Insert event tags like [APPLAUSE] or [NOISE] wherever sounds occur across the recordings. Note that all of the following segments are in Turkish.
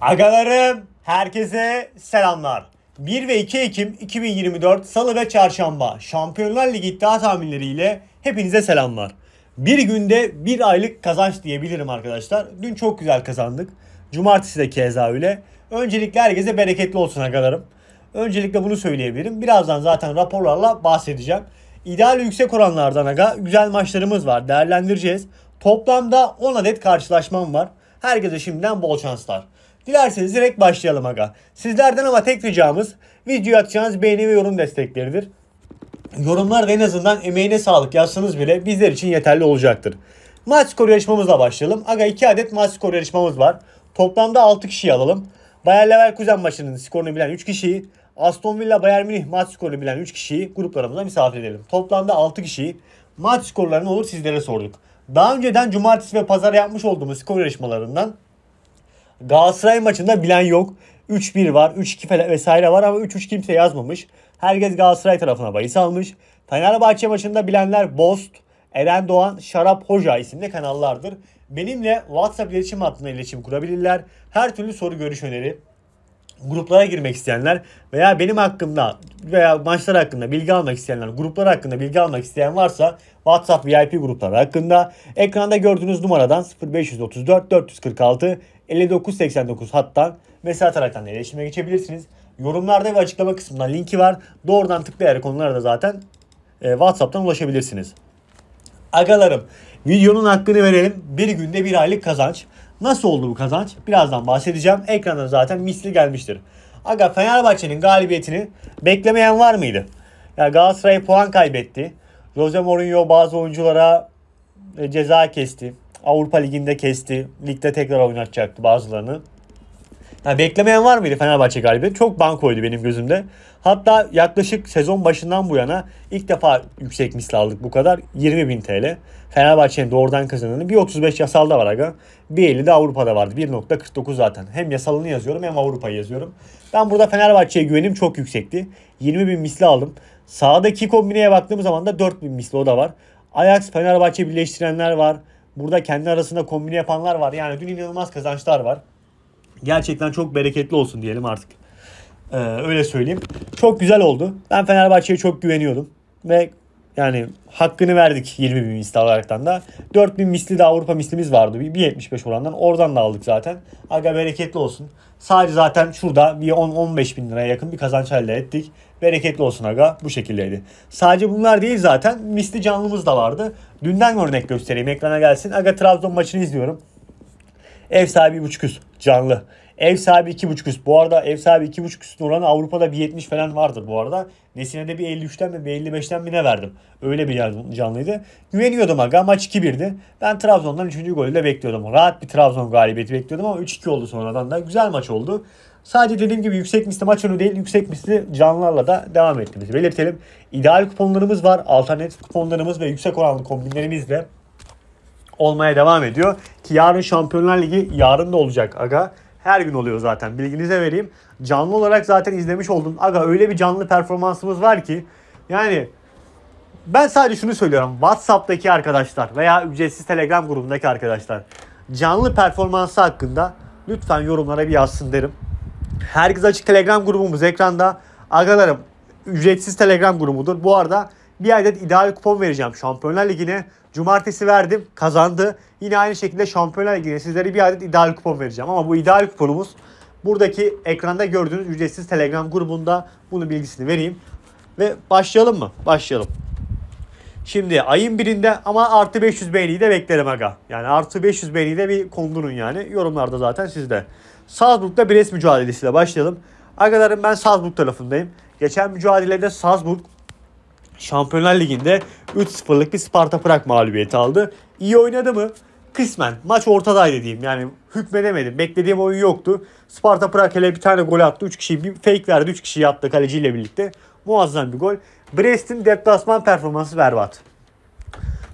Agalarım, herkese selamlar. 1 ve 2 Ekim 2024 Salı ve Çarşamba Şampiyonlar Ligi iddia tahminleriyle hepinize selamlar. Bir günde bir aylık kazanç diyebilirim arkadaşlar. Dün çok güzel kazandık. Cumartesi de keza öyle. Öncelikle herkese bereketli olsun agalarım. Öncelikle bunu söyleyebilirim. Birazdan zaten raporlarla bahsedeceğim. İdeal yüksek oranlardan aga güzel maçlarımız var. Değerlendireceğiz. Toplamda 10 adet karşılaşmam var. Herkese şimdiden bol şanslar. Dilerseniz direkt başlayalım aga. Sizlerden ama tek ricamız videoya atacağınız beğeni ve yorum destekleridir. Yorumlar da en azından emeğine sağlık yazsanız bile bizler için yeterli olacaktır. Maç skoru yarışmamızla başlayalım. Aga 2 adet maç skoru yarışmamız var. Toplamda 6 kişiyi alalım. Bayer Leverkusen maçının skorunu bilen 3 kişiyi, Aston Villa Bayern Münih maç skorunu bilen 3 kişiyi gruplarımıza misafir edelim. Toplamda 6 kişiyi maç skorlarını olur sizlere sorduk. Daha önceden cumartesi ve pazar yapmış olduğumuz skor yarışmalarından Galatasaray maçında bilen yok. 3-1 var, 3-2 vesaire var ama 3-3 kimse yazmamış. Herkes Galatasaray tarafına bahis almış. Fenerbahçe maçında bilenler Bost, Eren Doğan, Şarap Hoca isimli kanallardır. Benimle WhatsApp iletişim hattına iletişim kurabilirler. Her türlü soru görüş öneri, gruplara girmek isteyenler veya benim hakkımda veya maçlar hakkında bilgi almak isteyenler, gruplar hakkında bilgi almak isteyen varsa WhatsApp VIP grupları hakkında ekranda gördüğünüz numaradan 0534 446 5989 hattan mesaj ataraktan iletişime geçebilirsiniz. Yorumlarda ve açıklama kısmında linki var. Doğrudan tıklayarak onlara da zaten e, WhatsApp'tan ulaşabilirsiniz. Agalarım videonun hakkını verelim. Bir günde bir aylık kazanç. Nasıl oldu bu kazanç? Birazdan bahsedeceğim. Ekrana zaten misli gelmiştir. Aga Fenerbahçe'nin galibiyetini beklemeyen var mıydı? Ya yani Galatasaray puan kaybetti. Jose Mourinho bazı oyunculara e, ceza kesti. Avrupa Ligi'nde kesti. Ligde tekrar oynatacaktı bazılarını. Yani beklemeyen var mıydı Fenerbahçe galibiyeti? Çok bankoydu benim gözümde. Hatta yaklaşık sezon başından bu yana ilk defa yüksek misli aldık bu kadar. 20 bin TL. Fenerbahçe'nin doğrudan kazananı 1.35 yasalda var aga. 1.50 de Avrupa'da vardı. 1.49 zaten. Hem yasalını yazıyorum hem Avrupa'yı yazıyorum. Ben burada Fenerbahçe'ye güvenim çok yüksekti. 20 bin misli aldım. Sağdaki kombineye baktığım zaman da 4 bin misli o da var. Ajax Fenerbahçe birleştirenler var. Burada kendi arasında kombine yapanlar var. Yani dün inanılmaz kazançlar var gerçekten çok bereketli olsun diyelim artık. Ee, öyle söyleyeyim. Çok güzel oldu. Ben Fenerbahçe'ye çok güveniyordum. Ve yani hakkını verdik 20 bin misli olaraktan da. 4 bin misli de Avrupa mislimiz vardı. 1.75 orandan. Oradan da aldık zaten. Aga bereketli olsun. Sadece zaten şurada bir 10-15 bin liraya yakın bir kazanç elde ettik. Bereketli olsun aga. Bu şekildeydi. Sadece bunlar değil zaten. Misli canlımız da vardı. Dünden örnek göstereyim. Ekrana gelsin. Aga Trabzon maçını izliyorum. Ev sahibi 1.5 üst canlı. Ev sahibi 2.5 üst. Bu arada ev sahibi 2.5 üstün oranı Avrupa'da bir 70 falan vardır bu arada. Nesine de bir 53'ten mi bir 55'ten mi ne verdim. Öyle bir canlıydı. Güveniyordum aga maç 2-1'di. Ben Trabzon'dan 3. golü de bekliyordum. Rahat bir Trabzon galibiyeti bekliyordum ama 3-2 oldu sonradan da. Güzel maç oldu. Sadece dediğim gibi yüksek misli maç önü değil yüksek misli canlılarla da devam ettiğimizi belirtelim. İdeal kuponlarımız var. Alternatif kuponlarımız ve yüksek oranlı kombinlerimizle olmaya devam ediyor. Ki yarın Şampiyonlar Ligi yarın da olacak aga. Her gün oluyor zaten bilginize vereyim. Canlı olarak zaten izlemiş oldum. Aga öyle bir canlı performansımız var ki yani ben sadece şunu söylüyorum. WhatsApp'taki arkadaşlar veya ücretsiz Telegram grubundaki arkadaşlar canlı performansı hakkında lütfen yorumlara bir yazsın derim. Herkes açık Telegram grubumuz ekranda. Agalarım ücretsiz Telegram grubudur. Bu arada bir adet ideal kupon vereceğim Şampiyonlar Ligi'ne. Cumartesi verdim kazandı. Yine aynı şekilde şampiyonlar ilgili sizlere bir adet ideal kupon vereceğim. Ama bu ideal kuponumuz buradaki ekranda gördüğünüz ücretsiz Telegram grubunda bunun bilgisini vereyim. Ve başlayalım mı? Başlayalım. Şimdi ayın birinde ama artı 500 beğeniyi de beklerim aga. Yani artı 500 beğeniyi de bir kondurun yani. Yorumlarda zaten sizde. Salzburg'da Brest mücadelesiyle başlayalım. Agalarım ben Salzburg tarafındayım. Geçen mücadelede Salzburg Şampiyonlar Ligi'nde 3-0'lık bir Sparta Prag mağlubiyeti aldı. İyi oynadı mı? Kısmen. Maç ortadaydı diyeyim. Yani hükmedemedim. Beklediğim oyun yoktu. Sparta Prag hele bir tane gol attı. 3 kişi bir fake verdi. 3 kişi attı kaleciyle birlikte. Muazzam bir gol. Brest'in deplasman performansı berbat.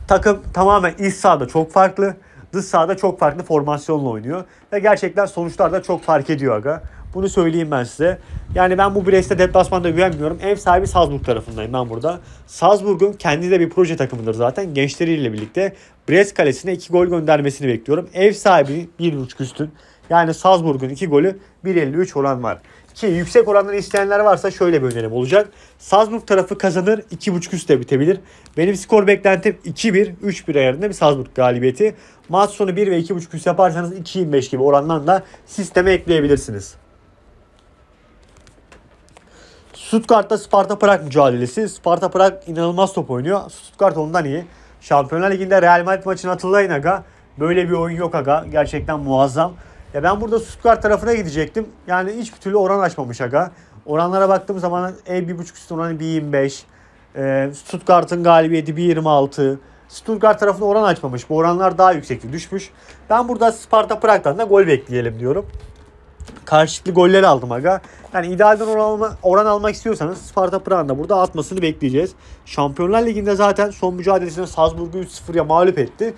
Takım tamamen iç sahada çok farklı. Dış sahada çok farklı formasyonla oynuyor. Ve gerçekten sonuçlar da çok fark ediyor aga. Bunu söyleyeyim ben size. Yani ben bu Brest'e deplasmanda güvenmiyorum. Ev sahibi Salzburg tarafındayım ben burada. Salzburg'un kendi de bir proje takımıdır zaten. Gençleriyle birlikte Brest kalesine 2 gol göndermesini bekliyorum. Ev sahibi 1.5 üstün. Yani Salzburg'un 2 golü 1.53 oran var. Ki yüksek oranları isteyenler varsa şöyle bir önerim olacak. Salzburg tarafı kazanır 2.5 üstte bitebilir. Benim skor beklentim 2-1, 3-1 ayarında bir Salzburg galibiyeti. Maç sonu 1 ve 2.5 üst yaparsanız 2.25 gibi orandan da sisteme ekleyebilirsiniz. Stuttgart'ta Sparta Prag mücadelesi. Sparta Prag inanılmaz top oynuyor. Stuttgart ondan iyi. Şampiyonlar Ligi'nde Real Madrid maçını hatırlayın aga. Böyle bir oyun yok aga. Gerçekten muazzam. Ya ben burada Stuttgart tarafına gidecektim. Yani hiçbir türlü oran açmamış aga. Oranlara baktığım zaman E1.5 üstü oranı 1.25. E, ee, Stuttgart'ın galibiyeti 1.26. Stuttgart tarafına oran açmamış. Bu oranlar daha yüksekti düşmüş. Ben burada Sparta Prag'dan da gol bekleyelim diyorum karşılıklı goller aldım aga. Yani idealden oran, alma, oran almak istiyorsanız Sparta Prag'ın burada atmasını bekleyeceğiz. Şampiyonlar Ligi'nde zaten son mücadelesinde Salzburg'u 3-0'ya mağlup etti.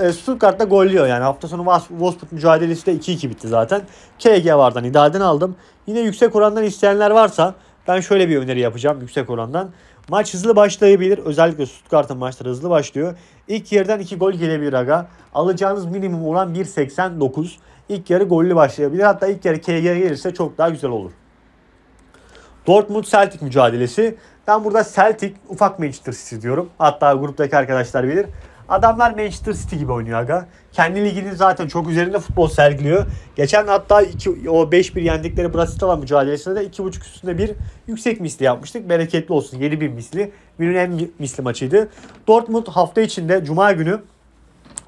E, Stuttgart'ta golliyor yani. Hafta sonu Wolfsburg mücadelesi de 2-2 bitti zaten. KG vardan idealden aldım. Yine yüksek orandan isteyenler varsa ben şöyle bir öneri yapacağım yüksek orandan. Maç hızlı başlayabilir. Özellikle Stuttgart'ın maçları hızlı başlıyor. İlk yerden 2 gol gelebilir aga. Alacağınız minimum oran 1.89 ilk yarı gollü başlayabilir. Hatta ilk yarı KG gelirse çok daha güzel olur. Dortmund Celtic mücadelesi. Ben burada Celtic ufak Manchester City diyorum. Hatta gruptaki arkadaşlar bilir. Adamlar Manchester City gibi oynuyor aga. Kendi liginin zaten çok üzerinde futbol sergiliyor. Geçen hatta iki, o 5-1 yendikleri Bratislava mücadelesinde de 2.5 üstünde bir yüksek misli yapmıştık. Bereketli olsun. Yeni bir misli. Günün en misli maçıydı. Dortmund hafta içinde Cuma günü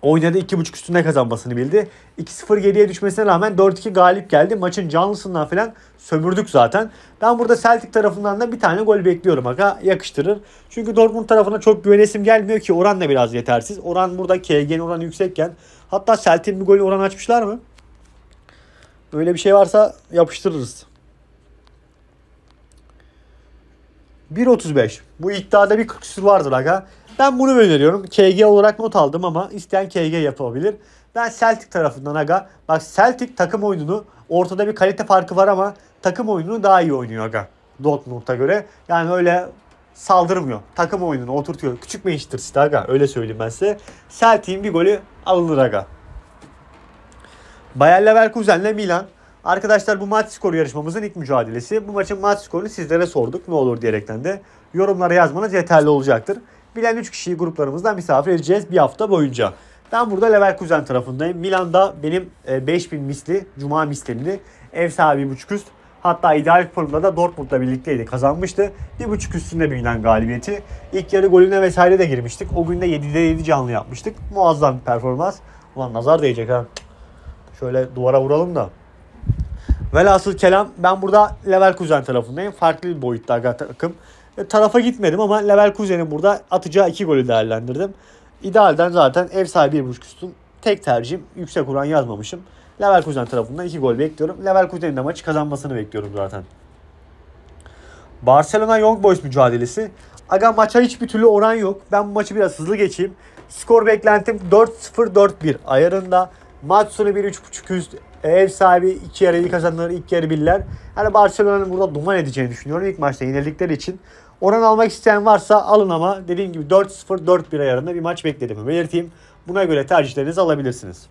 oynadı 2.5 üstüne kazanmasını bildi. 2-0 geriye düşmesine rağmen 4-2 galip geldi. Maçın canlısından falan sömürdük zaten. Ben burada Celtic tarafından da bir tane gol bekliyorum. Aga yakıştırır. Çünkü Dortmund tarafına çok güvenesim gelmiyor ki oran da biraz yetersiz. Oran burada KG'nin oranı yüksekken. Hatta Celtic'in bir golü oran açmışlar mı? Böyle bir şey varsa yapıştırırız. 1.35. Bu iddiada bir 40 küsur vardır aga. Ben bunu öneriyorum. KG olarak not aldım ama isteyen KG yapabilir. Ben Celtic tarafından aga. Bak Celtic takım oyununu ortada bir kalite farkı var ama takım oyununu daha iyi oynuyor aga. Dortmund'a göre. Yani öyle saldırmıyor. Takım oyununu oturtuyor. Küçük Manchester City aga. Öyle söyleyeyim ben size. Celtic'in bir golü alınır aga. Bayer Leverkusen'le Milan. Arkadaşlar bu maç skoru yarışmamızın ilk mücadelesi. Bu maçın maç skorunu sizlere sorduk ne olur diyerekten de yorumlara yazmanız yeterli olacaktır. Bilen 3 kişiyi gruplarımızdan misafir edeceğiz bir hafta boyunca. Ben burada Leverkusen tarafındayım. Milan'da benim 5000 e, misli, Cuma mislimli ev sahibi buçuk üst. Hatta ideal formda da Dortmund'la birlikteydi. Kazanmıştı. Bir buçuk üstünde Milan galibiyeti. İlk yarı golüne vesaire de girmiştik. O gün de 7'de 7 canlı yapmıştık. Muazzam bir performans. Ulan nazar değecek ha. Şöyle duvara vuralım da. Velhasıl kelam ben burada Leverkusen tarafındayım. Farklı bir boyutta takım. E, tarafa gitmedim ama Leverkusen'in burada atacağı iki golü değerlendirdim. İdealden zaten ev sahibi bir buçuk üstüm tek tercihim yüksek oran yazmamışım. kuzen tarafından iki gol bekliyorum. kuzenin de maçı kazanmasını bekliyorum zaten. Barcelona Young Boys mücadelesi. Aga maça hiçbir türlü oran yok. Ben bu maçı biraz hızlı geçeyim. Skor beklentim 4-0-4-1 ayarında. Maç sonu 1-3.5 üst. Ev sahibi iki yarı ilk kazanları ilk yarı birler. Yani Barcelona'nın burada duman edeceğini düşünüyorum ilk maçta yenildikleri için. Oran almak isteyen varsa alın ama dediğim gibi 4-0 4-1 ayarında bir maç beklediğimi belirteyim. Buna göre tercihlerinizi alabilirsiniz.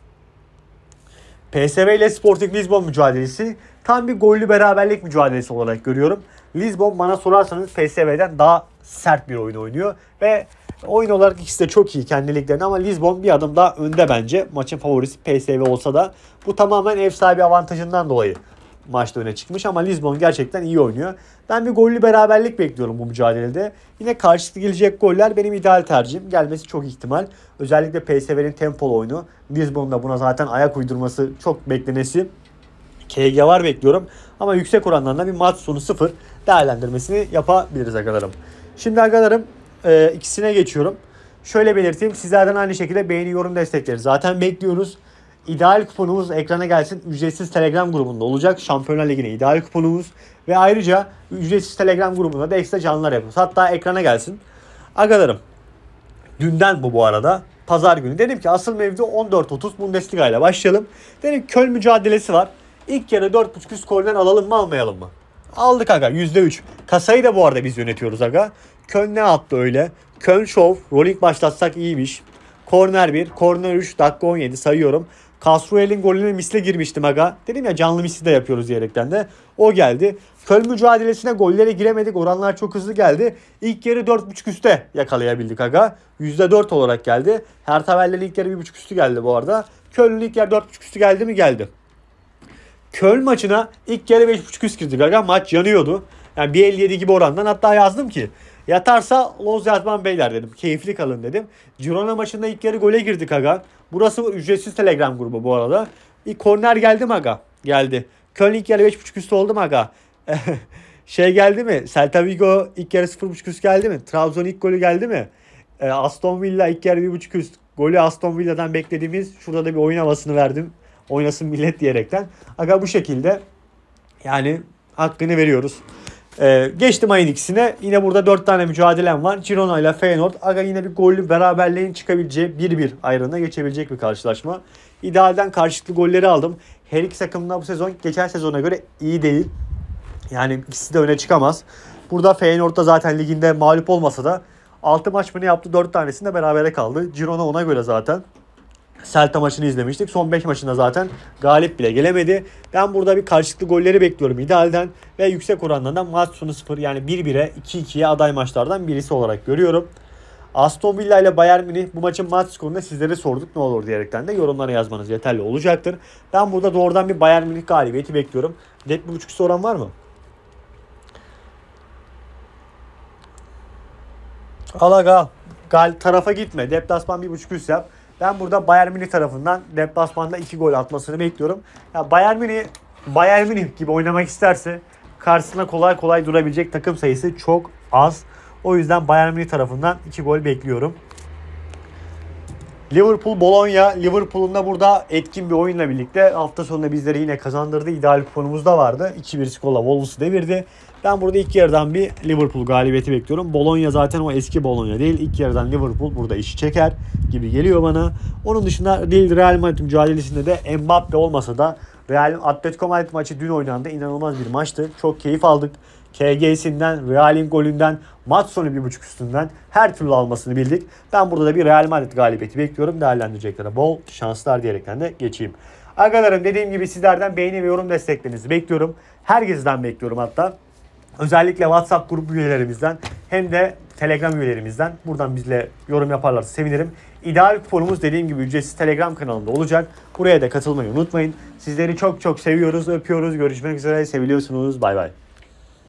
PSV ile Sporting Lisbon mücadelesi tam bir gollü beraberlik mücadelesi olarak görüyorum. Lisbon bana sorarsanız PSV'den daha sert bir oyun oynuyor ve oyun olarak ikisi de çok iyi kendiliklerine ama Lisbon bir adım daha önde bence. Maçın favorisi PSV olsa da bu tamamen ev sahibi avantajından dolayı maçta öne çıkmış ama Lisbon gerçekten iyi oynuyor. Ben bir gollü beraberlik bekliyorum bu mücadelede. Yine karşılıklı gelecek goller benim ideal tercihim. Gelmesi çok ihtimal. Özellikle PSV'nin tempolu oyunu. Lisbon'da buna zaten ayak uydurması çok beklenesi. KG var bekliyorum. Ama yüksek orandan bir maç sonu sıfır değerlendirmesini yapabiliriz arkadaşlarım. Şimdi arkadaşlarım e, ikisine geçiyorum. Şöyle belirteyim. Sizlerden aynı şekilde beğeni, yorum, destekleri zaten bekliyoruz. İdeal kuponumuz ekrana gelsin. Ücretsiz Telegram grubunda olacak. Şampiyonlar Ligi'ne ideal kuponumuz. Ve ayrıca ücretsiz Telegram grubunda da ekstra canlılar yapıyoruz. Hatta ekrana gelsin. Agalarım. Dünden bu bu arada. Pazar günü. Dedim ki asıl mevzu 14.30 Bundesliga ile başlayalım. Dedim köl mücadelesi var. İlk yarı 4.5 üst golden alalım mı almayalım mı? Aldık aga %3. Kasayı da bu arada biz yönetiyoruz aga. Köln ne attı öyle? Köln şov. Rolling başlatsak iyiymiş. Korner 1, korner 3, dakika 17 sayıyorum. Kasruel'in golüne misle girmiştim aga. Dedim ya canlı misli de yapıyoruz diyerekten de. O geldi. Köln mücadelesine gollere giremedik. Oranlar çok hızlı geldi. İlk yarı 4.5 üstte yakalayabildik aga. %4 olarak geldi. Her tabelleri ilk yarı 1.5 üstü geldi bu arada. Köln'ün ilk yarı 4.5 üstü geldi mi geldi. Köln maçına ilk yarı 5.5 üst girdik aga. Maç yanıyordu. Yani 1.57 gibi orandan hatta yazdım ki Yatarsa Loz yazman beyler dedim. Keyifli kalın dedim. Girona maçında ilk yarı gole girdik aga. Burası ücretsiz Telegram grubu bu arada. İlk korner geldi mi aga? Geldi. Köln ilk yarı 5.5 üstü oldu mu aga? [LAUGHS] şey geldi mi? Celta Vigo ilk yarı 0.5 üst geldi mi? Trabzon ilk golü geldi mi? E, Aston Villa ilk yarı 1.5 üst. Golü Aston Villa'dan beklediğimiz şurada da bir oyun havasını verdim. Oynasın millet diyerekten. Aga bu şekilde yani hakkını veriyoruz. Ee, geçtim ayın ikisine. Yine burada 4 tane mücadelem var. Girona ile Feyenoord. Aga yine bir gollü beraberliğin çıkabileceği 1-1 ayrılığına geçebilecek bir karşılaşma. İdealden karşılıklı golleri aldım. Her iki takım da bu sezon geçen sezona göre iyi değil. Yani ikisi de öne çıkamaz. Burada Feyenoord da zaten liginde mağlup olmasa da 6 maç mı ne yaptı 4 tanesinde berabere kaldı. Girona ona göre zaten. Celta maçını izlemiştik. Son 5 maçında zaten galip bile gelemedi. Ben burada bir karşılıklı golleri bekliyorum idealden ve yüksek orandan maç sonu 0 yani 1-1'e 2-2'ye aday maçlardan birisi olarak görüyorum. Aston Villa ile Bayern Münih bu maçın maç skorunda sizlere sorduk ne olur diyerekten de yorumlara yazmanız yeterli olacaktır. Ben burada doğrudan bir Bayern Münih galibiyeti bekliyorum. Net bir buçuk soran var mı? Alaga gal tarafa gitme. Deplasman bir buçuk üst yap. Ben burada Bayern Münih tarafından deplasmanda 2 gol atmasını bekliyorum. Ya Bayern Münih Bayern Münih gibi oynamak isterse karşısına kolay kolay durabilecek takım sayısı çok az. O yüzden Bayern Münih tarafından 2 gol bekliyorum. Liverpool Bologna Liverpool'un da burada etkin bir oyunla birlikte hafta sonunda bizleri yine kazandırdı. İdeal kuponumuz da vardı. 2-1 skorla Wolves'u devirdi. Ben burada ilk yarıdan bir Liverpool galibiyeti bekliyorum. Bologna zaten o eski Bologna değil. İlk yarıdan Liverpool burada işi çeker gibi geliyor bana. Onun dışında değil Real Madrid mücadelesinde de Mbappe olmasa da Real Atletico Madrid maçı dün oynandı. İnanılmaz bir maçtı. Çok keyif aldık. KG'sinden, Real'in golünden, maç sonu buçuk üstünden her türlü almasını bildik. Ben burada da bir Real Madrid galibiyeti bekliyorum. Değerlendireceklere bol şanslar diyerekten de geçeyim. Agalarım dediğim gibi sizlerden beğeni ve yorum desteklerinizi bekliyorum. Herkesten bekliyorum hatta. Özellikle WhatsApp grup üyelerimizden hem de Telegram üyelerimizden. Buradan bizle yorum yaparlarsa sevinirim. İdeal kuponumuz dediğim gibi ücretsiz Telegram kanalında olacak. Buraya da katılmayı unutmayın. Sizleri çok çok seviyoruz, öpüyoruz. Görüşmek üzere, seviliyorsunuz. Bay bay.